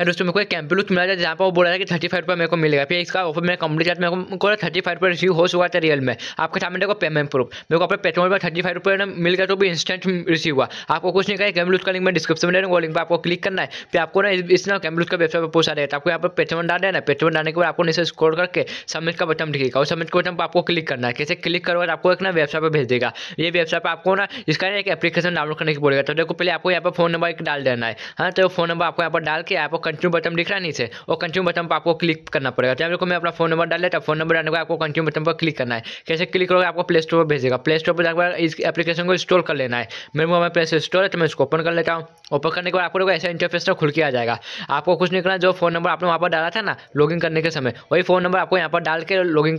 है दोस्तों मेरे को एक कैंपेलूस मिला था जहाँ पर वो बोला था कि थर्टी फाइव रुपये मेरे को मिलेगा फिर इसका ऑफर मेरे कंपनी चार्ज मेरे को थर्टी फाइव रुपये रिसीव हो चुका था रियल में आपके सामने देखो पेमेंट प्रूफ मेरे को अपने पेट्रोल पर थर्टी फाइव रुपये मिल गया तो भी इंस्टेंट रिसीव हुआ आपको कुछ नहीं कहा कैंपेलूस का लिंक मैं डिस्क्रिप्शन में दे दूँगा लिंक पर आपको क्लिक करना है फिर आपको ना इस ना कैंपेलूस का वेबसाइट पर पूछा रहेगा तो आपको यहाँ पर पेट्रोल डाल देना पेट्रोल डालने के बाद आपको नीचे स्कोर करके सबमिट का बटन दिखेगा और सबमिट का बटन पर आपको क्लिक करना है कैसे क्लिक करो तो आपको एक ना वेबसाइट पर भेज देगा ये वेबसाइट पर आपको ना इसका एक एप्लीकेशन डाउनलोड करने की बोलेगा तो देखो पहले आपको यहाँ पर फोन नंबर एक डाल देना है हाँ तो फोन नंबर आपको यहाँ पर डाल के आपको कंट्यू बटन दिख रहा है नीचे और कंट्यू बटन पर आपको क्लिक करना पड़ेगा तो देखो मैं अपना फोन नंबर डाल लेता फोन नंबर डालने को आपको कंट्यू बटन पर क्लिक करना है कैसे क्लिक करोगे आपको प्ले स्टोर पर भेजेगा प्ले स्टोर पर जाकर इस एप्लीकेशन को इंस्टॉल कर लेना है मेरे मोबाइल में प्ले स्टोर है तो मैं इसको ओपन कर लेता हूँ ओपन करने के बाद आपको ऐसा इंटरफेस तो खुल के आ जाएगा आपको कुछ नहीं करना जो फोन नंबर आपने वहाँ पर डाला था ना लॉगिन करने के समय वही फोन नंबर आपको यहाँ पर डाल के लॉगिन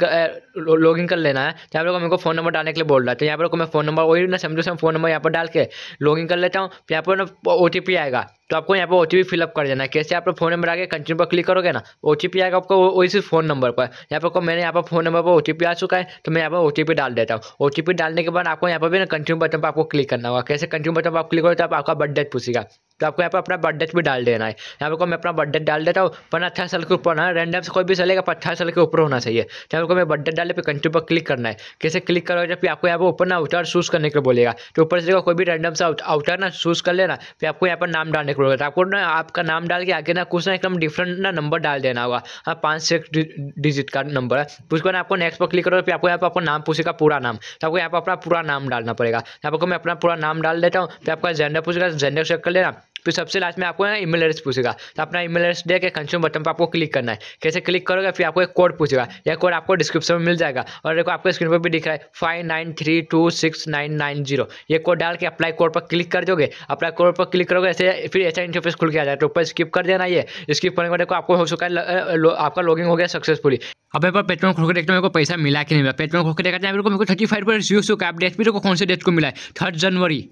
लॉग लॉगिन कर लेना है तो आप लोग मेरे को फोन नंबर डालने के लिए बोल रहा है तो यहाँ पर मैं फोन नंबर वही ना समझो से फोन नंबर यहाँ पर डाल के लॉगिन कर लेता हूँ यहाँ पर ना ओ आएगा तो आपको यहाँ पे ओ टी फिलअप कर देना है कैसे आप फोन नंबर आगे कंटिन्यू पर क्लिक करोगे ना ओ टी आएगा आपको वही फोन नंबर पर यहाँ पर मैंने यहाँ पर फोन नंबर पर ओ आ चुका है तो मैं यहाँ पर ओ डाल देता हूँ ओ डालने के बाद आपको यहाँ पर भी ना कंटिन्यू बटन पर आपको क्लिक करना होगा कैसे कंटिन्यू बटन पर आप क्लिक करो तो आपका बर्थडेट पूछेगा तो आपको यहाँ पर अपना बर्थ भी डाल देना है यहाँ पर मैं अपना बर्थ डाल देता हूँ पंद्रह साल के ऊपर ना रैंडम से कोई भी चलेगा पंद्रह साल के ऊपर होना चाहिए तो यहाँ पर मैं बर्थ डाले पर कंट्री पर क्लिक करना है कैसे क्लिक करोगे जब आपको यहाँ पर ऊपर ना आउटर चूज करने के बोलेगा तो ऊपर से कोई भी रैंडम से आउटर ना चूज कर लेना फिर आपको यहाँ पर नाम डालने के बोलेगा तो आपको ना आपका नाम डाल के आगे ना कुछ ना एकदम डिफरेंट ना नंबर डाल देना होगा हाँ पाँच से डिजिट का नंबर है तो उसके बाद आपको नेक्स्ट पर क्लिक करो फिर आपको यहाँ पर अपना नाम पूछेगा पूरा नाम तो आपको यहाँ पर अपना पूरा नाम डालना पड़ेगा यहाँ पर मैं अपना पूरा नाम डाल देता हूँ फिर आपका जेंडर पूछेगा जेंडर चेक कर लेना फिर सबसे लास्ट में आपको ई मेल एड्रेस पूछेगा तो अपना ईमेल एड्रेस देकर कंस्यूम कंज्यूम बटन पर आपको क्लिक करना है कैसे क्लिक करोगे फिर आपको एक कोड पूछेगा यह कोड आपको डिस्क्रिप्शन में मिल जाएगा और देखो आपको स्क्रीन पर भी दिख रहा है five nine three two six nine nine zero ये कोड डाल के अप्लाई कोड पर क्लिक कर दोगे अप्लाई कोड पर क्लिक करोगे ऐसे फिर ऐसा इंटरफेस खुल के आ जाए तो ऊपर स्किप कर देना ये स्किप करने के देखो आपको हो चुका है आपका लॉगिंग हो गया सक्सेसफुली अब एक बार पेटमेंट खोल के देखते हैं मेरे को पैसा मिला कि नहीं मिला पेटमेंट खोल के देखा जाए मेरे को थर्टी फाइव पर रिव्यू शो का अपडेट भी देखो कौन से डेट को मिला है थर्ड जनवरी